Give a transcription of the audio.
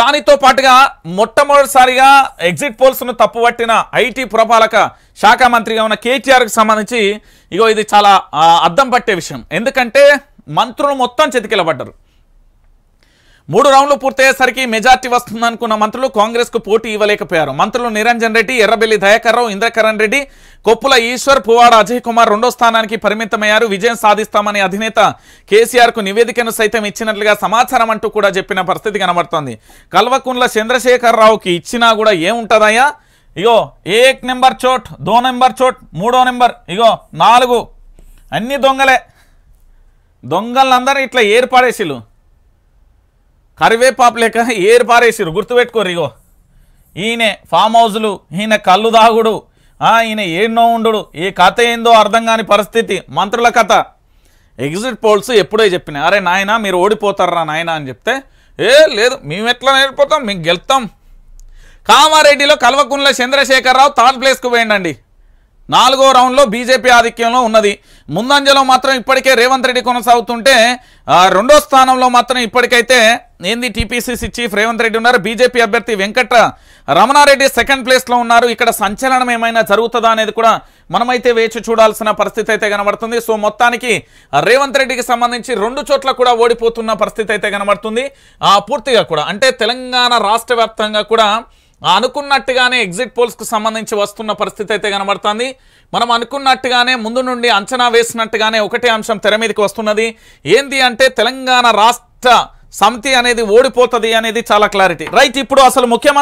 దానితో పాటుగా మొట్టమొదటిసారిగా ఎగ్జిట్ పోల్స్ ను పట్టిన ఐటీ పురపాలక శాఖ మంత్రిగా ఉన్న కేటీఆర్ కు సంబంధించి ఇగో ఇది చాలా అద్దం పట్టే విషయం ఎందుకంటే మంత్రులు మొత్తం చెతికిలబడ్డారు మూడు రౌండ్లు పూర్తయ్యేసరికి మెజార్టీ వస్తుందనుకున్న మంత్రులు కాంగ్రెస్కు పోటీ ఇవ్వలేకపోయారు మంత్రులు నిరంజన్ రెడ్డి ఎర్రబెల్లి దయాకర్ రావు ఇంద్రకరణ్ రెడ్డి కొప్పుల ఈశ్వర్ పువాడ అజయ్ కుమార్ రెండో స్థానానికి పరిమితమయ్యారు విజయం సాధిస్తామని అధినేత కేసీఆర్కు నివేదికను సైతం ఇచ్చినట్లుగా సమాచారం అంటూ కూడా చెప్పిన పరిస్థితి కనబడుతోంది కల్వకుండ్ల చంద్రశేఖరరావుకి ఇచ్చినా కూడా ఏముంటదయ్యా ఇగో ఏక్ నెంబర్ చోట్ దో నెంబర్ చోట్ మూడో నెంబర్ ఇగో నాలుగు అన్ని దొంగలే దొంగలందరూ ఇట్లా ఏర్పాడేసిలు కరివేపాపు లేక ఏరు పారేసిరు గుర్తుపెట్టుకోరు ఇగో ఈయన ఫామ్ హౌజులు ఈయన కళ్ళు దాగుడు ఈయన ఏడ్నో ఉండు ఈ కథ ఏందో అర్థం కాని పరిస్థితి మంత్రుల కథ ఎగ్జిట్ పోల్స్ ఎప్పుడో చెప్పినాయి అరే నాయన మీరు ఓడిపోతారా నాయన అని చెప్తే ఏ లేదు మేము ఎట్లా నేర్పోతాం మేము గెలుతాం కామారెడ్డిలో కల్వకుండ్ల చంద్రశేఖరరావు థర్డ్ ప్లేస్కు పోయిండండి నాలుగో రౌండ్లో బీజేపీ ఆధిక్యంలో ఉన్నది ముందంజలో మాత్రం ఇప్పటికే రేవంత్ రెడ్డి కొనసాగుతుంటే రెండో స్థానంలో మాత్రం ఇప్పటికైతే ఏంది టీపీసీసీ చీఫ్ రేవంత్ రెడ్డి ఉన్నారు బీజేపీ అభ్యర్థి వెంకట రమణారెడ్డి సెకండ్ ప్లేస్లో ఉన్నారు ఇక్కడ సంచలనం ఏమైనా జరుగుతుందా అనేది కూడా మనమైతే వేచి చూడాల్సిన పరిస్థితి అయితే కనబడుతుంది సో మొత్తానికి రేవంత్ రెడ్డికి సంబంధించి రెండు చోట్ల కూడా ఓడిపోతున్న పరిస్థితి అయితే కనబడుతుంది పూర్తిగా కూడా అంటే తెలంగాణ రాష్ట్ర కూడా అనుకున్నట్టుగానే ఎగ్జిట్ పోల్స్కు సంబంధించి వస్తున్న పరిస్థితి అయితే కనబడుతుంది మనం అనుకున్నట్టుగానే ముందు నుండి అంచనా వేసినట్టుగానే ఒకటే అంశం తెర మీదకి వస్తున్నది ఏంది అంటే తెలంగాణ రాష్ట్ర సమితి అనేది ఓడిపోతుంది అనేది చాలా క్లారిటీ రైట్ ఇప్పుడు అసలు ముఖ్యమంత్రి